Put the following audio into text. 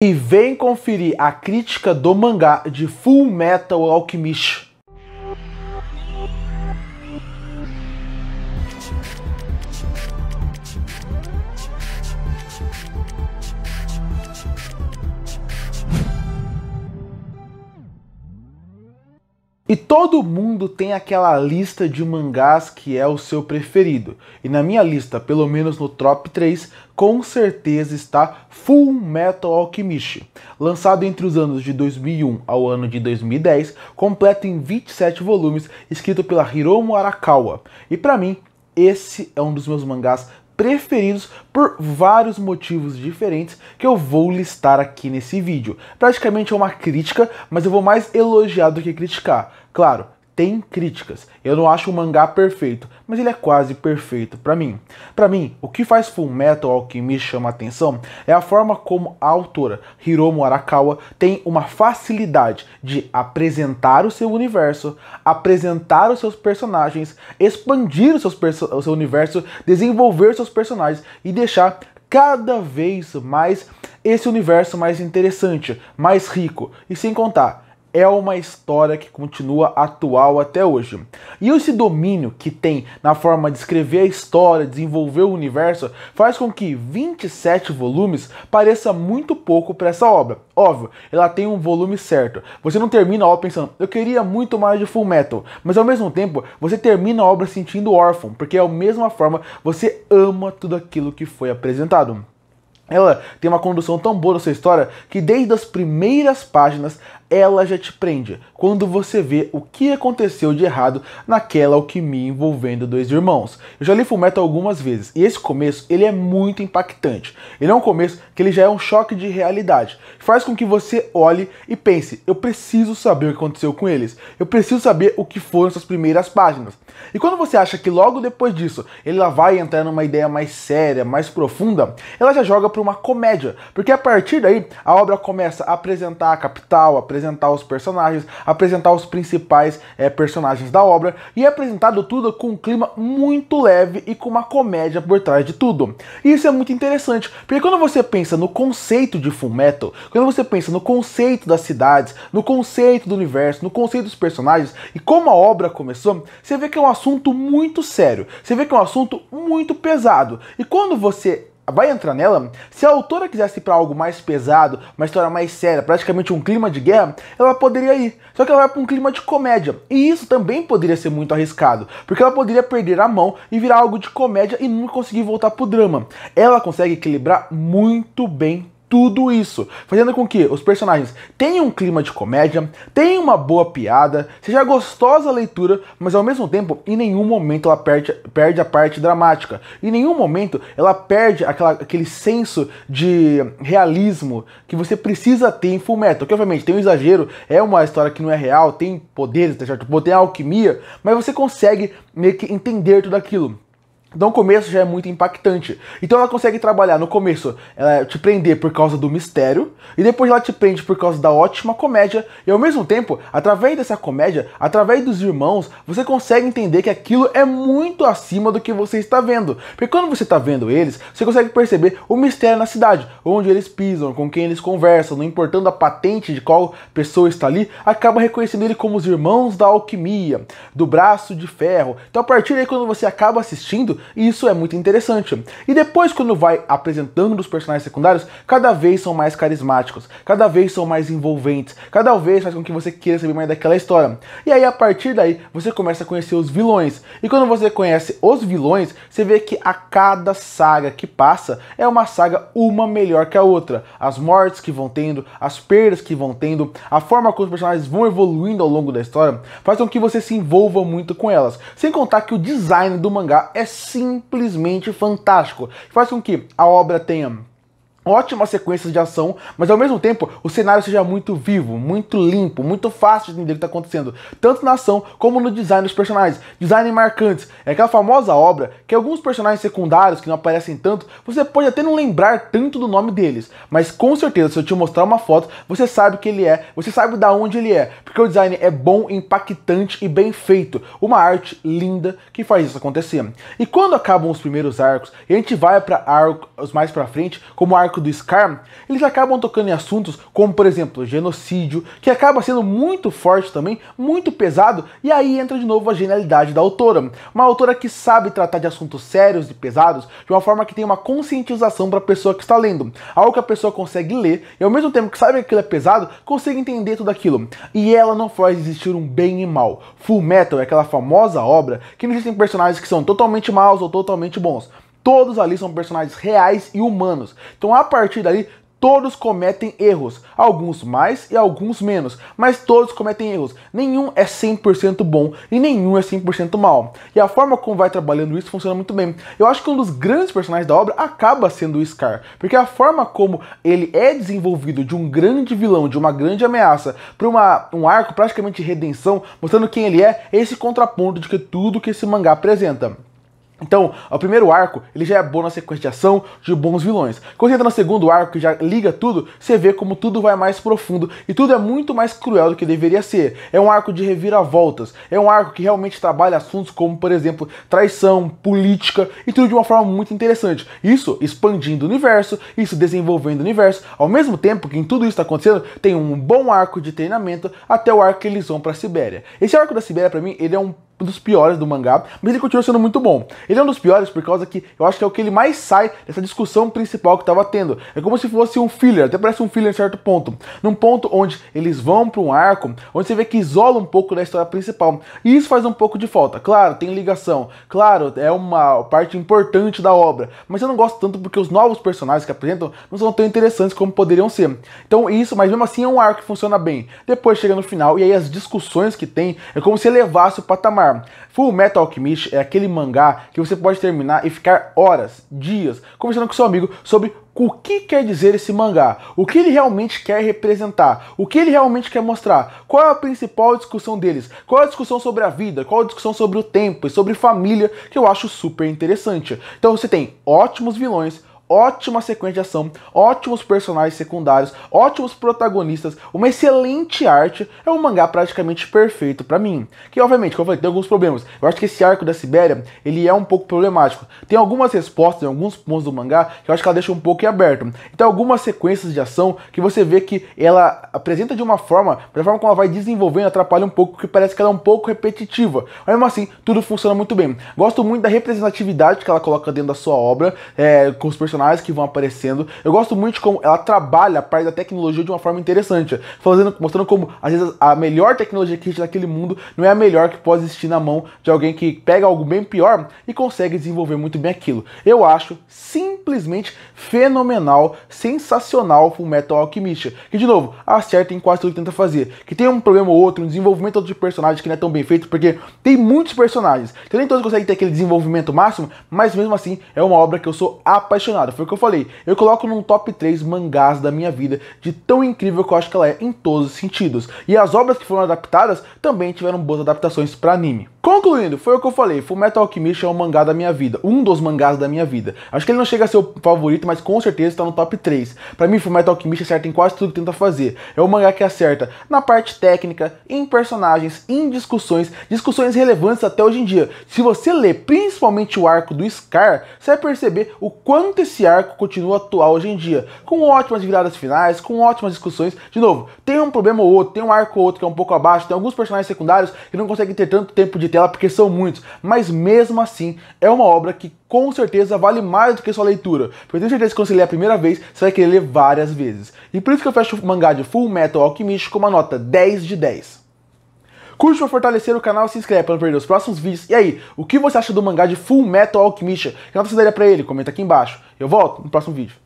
E vem conferir a crítica do mangá de Full Metal Alchemist E todo mundo tem aquela lista de mangás que é o seu preferido. E na minha lista, pelo menos no top 3, com certeza está Full Metal Alchemist. Lançado entre os anos de 2001 ao ano de 2010, completo em 27 volumes, escrito pela Hiromu Arakawa. E para mim, esse é um dos meus mangás preferidos por vários motivos diferentes que eu vou listar aqui nesse vídeo. Praticamente é uma crítica, mas eu vou mais elogiar do que criticar. Claro, tem críticas. Eu não acho o mangá perfeito, mas ele é quase perfeito para mim. Para mim, o que faz Fullmetal Alchemist chama atenção é a forma como a autora Hiromu Arakawa tem uma facilidade de apresentar o seu universo, apresentar os seus personagens, expandir os seus perso o seu universo, desenvolver os seus personagens e deixar cada vez mais esse universo mais interessante, mais rico. E sem contar é uma história que continua atual até hoje. E esse domínio que tem na forma de escrever a história, desenvolver o universo, faz com que 27 volumes pareça muito pouco para essa obra. Óbvio, ela tem um volume certo. Você não termina a obra pensando, eu queria muito mais de Full Metal, mas ao mesmo tempo você termina a obra sentindo órfão, porque é a mesma forma você ama tudo aquilo que foi apresentado. Ela tem uma condução tão boa da sua história que desde as primeiras páginas ela já te prende quando você vê o que aconteceu de errado naquela alquimia envolvendo dois irmãos. Eu já li Fullmetal algumas vezes e esse começo ele é muito impactante. Ele é um começo que ele já é um choque de realidade. Faz com que você olhe e pense: eu preciso saber o que aconteceu com eles. Eu preciso saber o que foram essas primeiras páginas. E quando você acha que logo depois disso ela vai entrar numa ideia mais séria, mais profunda, ela já joga para uma comédia, porque a partir daí a obra começa a apresentar a capital, apresentar os personagens, apresentar os principais é, personagens da obra e é apresentado tudo com um clima muito leve e com uma comédia por trás de tudo. E isso é muito interessante, porque quando você pensa no conceito de Fullmetal, quando você pensa no conceito das cidades, no conceito do universo, no conceito dos personagens e como a obra começou, você vê que é uma um assunto muito sério. Você vê que é um assunto muito pesado. E quando você vai entrar nela, se a autora quisesse ir para algo mais pesado, uma história mais séria, praticamente um clima de guerra, ela poderia ir. Só que ela vai para um clima de comédia. E isso também poderia ser muito arriscado, porque ela poderia perder a mão e virar algo de comédia e não conseguir voltar pro drama. Ela consegue equilibrar muito bem tudo isso, fazendo com que os personagens tenham um clima de comédia, tenham uma boa piada, seja gostosa a leitura, mas ao mesmo tempo, em nenhum momento ela perde, perde a parte dramática, em nenhum momento ela perde aquela, aquele senso de realismo que você precisa ter em Fullmetal, que obviamente tem um exagero, é uma história que não é real, tem poderes, tá certo? tem alquimia, mas você consegue meio que entender tudo aquilo. Então o começo já é muito impactante. Então ela consegue trabalhar no começo, ela te prender por causa do mistério, e depois ela te prende por causa da ótima comédia, e ao mesmo tempo, através dessa comédia, através dos irmãos, você consegue entender que aquilo é muito acima do que você está vendo. Porque quando você está vendo eles, você consegue perceber o mistério na cidade, onde eles pisam, com quem eles conversam, não importando a patente de qual pessoa está ali, acaba reconhecendo ele como os irmãos da alquimia, do braço de ferro. Então a partir daí, quando você acaba assistindo, isso, e isso é muito interessante. E depois, quando vai apresentando os personagens secundários, cada vez são mais carismáticos, cada vez são mais envolventes, cada vez faz com que você queira saber mais daquela história. E aí, a partir daí, você começa a conhecer os vilões. E quando você conhece os vilões, você vê que a cada saga que passa é uma saga uma melhor que a outra. As mortes que vão tendo, as perdas que vão tendo, a forma como os personagens vão evoluindo ao longo da história, faz com que você se envolva muito com elas. Sem contar que o design do mangá é simplesmente fantástico. Faz com que a obra tenha ótimas sequências de ação, mas ao mesmo tempo o cenário seja muito vivo, muito limpo, muito fácil de entender o que está acontecendo, tanto na ação como no design dos personagens. Design marcantes é aquela famosa obra que alguns personagens secundários que não aparecem tanto, você pode até não lembrar tanto do nome deles, mas com certeza se eu te mostrar uma foto, você sabe que ele é, você sabe da onde ele é, porque o design é bom, impactante e bem feito, uma arte linda que faz isso acontecer. E quando acabam os primeiros arcos, a gente vai para arcos mais para frente, como arco arco do Scar, eles acabam tocando em assuntos como, por exemplo, genocídio, que acaba sendo muito forte também, muito pesado, e aí entra de novo a genialidade da autora. Uma autora que sabe tratar de assuntos sérios e pesados de uma forma que tem uma conscientização para a pessoa que está lendo, algo que a pessoa consegue ler e ao mesmo tempo que sabe que aquilo é pesado, consegue entender tudo aquilo. E ela não faz existir um bem e mal. Full Metal é aquela famosa obra que não existem personagens que são totalmente maus ou totalmente bons Todos ali são personagens reais e humanos. Então a partir dali, Todos cometem erros, alguns mais e alguns menos, mas todos cometem erros. Nenhum é 100% bom e nenhum é 100% mal. E a forma como vai trabalhando isso funciona muito bem. Eu acho que um dos grandes personagens da obra acaba sendo o Scar, porque a forma como ele é desenvolvido de um grande vilão, de uma grande ameaça, para um arco praticamente de redenção, mostrando quem ele é, é esse contraponto de que tudo que esse mangá apresenta. Então, o primeiro arco, ele já é bom na sequência de ação, de bons vilões. Quando você entra no segundo arco, que já liga tudo, você vê como tudo vai mais profundo e tudo é muito mais cruel do que deveria ser. É um arco de reviravoltas, é um arco que realmente trabalha assuntos como, por exemplo, traição, política e tudo de uma forma muito interessante. Isso expandindo o universo, isso desenvolvendo o universo. Ao mesmo tempo que em tudo isso está acontecendo, tem um bom arco de treinamento até o arco que eles vão para a Sibéria. Esse arco da Sibéria, para mim, ele é um dos piores do mangá, mas ele continua sendo muito bom. Ele é um dos piores por causa que eu acho que é o que ele mais sai dessa discussão principal que estava tendo. É como se fosse um filler, até parece um filler em certo ponto. Num ponto onde eles vão para um arco, onde você vê que isola um pouco da história principal. E isso faz um pouco de falta. Claro, tem ligação. Claro, é uma parte importante da obra. Mas eu não gosto tanto porque os novos personagens que apresentam não são tão interessantes como poderiam ser. Então isso, mas mesmo assim é um arco que funciona bem. Depois chega no final e aí as discussões que tem é como se elevasse o patamar. Full Metal Alchemist é aquele mangá que você pode terminar e ficar horas, dias, conversando com seu amigo sobre o que quer dizer esse mangá, o que ele realmente quer representar, o que ele realmente quer mostrar, qual é a principal discussão deles, qual é a discussão sobre a vida, qual é a discussão sobre o tempo e sobre família, que eu acho super interessante. Então você tem ótimos vilões, ótima sequência de ação, ótimos personagens secundários, ótimos protagonistas, uma excelente arte, é um mangá praticamente perfeito para mim. Que obviamente, como eu falei, tem alguns problemas. Eu acho que esse arco da Sibéria, ele é um pouco problemático. Tem algumas respostas em alguns pontos do mangá que eu acho que ela deixa um pouco em aberto. Então algumas sequências de ação que você vê que ela apresenta de uma forma, da forma como ela vai desenvolvendo, atrapalha um pouco, que parece que ela é um pouco repetitiva. Mas mesmo assim, tudo funciona muito bem. Gosto muito da representatividade que ela coloca dentro da sua obra, é, com os personagens personagens que vão aparecendo. Eu gosto muito de como ela trabalha a parte da tecnologia de uma forma interessante, fazendo, mostrando como às vezes a melhor tecnologia que existe naquele mundo não é a melhor que pode existir na mão de alguém que pega algo bem pior e consegue desenvolver muito bem aquilo. Eu acho simplesmente fenomenal, sensacional o Metal Alchemist, que de novo acerta em quase tudo que tenta fazer, que tem um problema ou outro, um desenvolvimento outro de personagens que não é tão bem feito, porque tem muitos personagens, então nem todos conseguem ter aquele desenvolvimento máximo, mas mesmo assim é uma obra que eu sou apaixonado. Foi o que eu falei. Eu coloco num top 3 mangás da minha vida, de tão incrível que eu acho que ela é em todos os sentidos. E as obras que foram adaptadas também tiveram boas adaptações para anime. Concluindo, foi o que eu falei, Metal Alchemist é um mangá da minha vida, um dos mangás da minha vida. Acho que ele não chega a ser o favorito, mas com certeza está no top 3. Para mim, Metal Alchemist acerta em quase tudo que tenta fazer. É um mangá que acerta na parte técnica, em personagens, em discussões, discussões relevantes até hoje em dia. Se você ler principalmente o arco do Scar, você vai perceber o quanto esse esse arco continua atual hoje em dia, com ótimas viradas finais, com ótimas discussões. De novo, tem um problema ou outro, tem um arco ou outro que é um pouco abaixo, tem alguns personagens secundários que não conseguem ter tanto tempo de tela porque são muitos, mas mesmo assim é uma obra que com certeza vale mais do que sua leitura, porque eu tenho certeza que quando você ler a primeira vez, você vai querer ler várias vezes. E por isso que eu fecho o mangá de Full Metal Alchemist com uma nota 10 de 10. Curte pra fortalecer o canal e se inscreve pra não perder os próximos vídeos. E aí, o que você acha do mangá de Full Metal Alchemist? Que nota você daria pra ele? Comenta aqui embaixo. Eu volto no próximo vídeo.